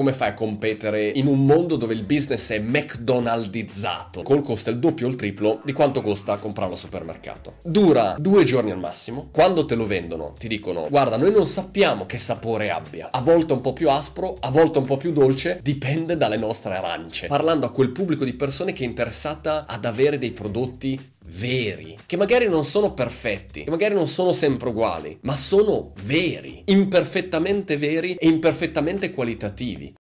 come fai a competere in un mondo dove il business è McDonaldizzato, col costo il doppio o il triplo di quanto costa comprarlo al supermercato. Dura due giorni al massimo. Quando te lo vendono, ti dicono: Guarda, noi non sappiamo che sapore abbia. A volte un po' più aspro, a volte un po' più dolce, dipende dalle nostre arance. Parlando a quel pubblico di persone che è interessata ad avere dei prodotti veri, che magari non sono perfetti, che magari non sono sempre uguali, ma sono veri, imperfettamente veri e imperfettamente qualitativi.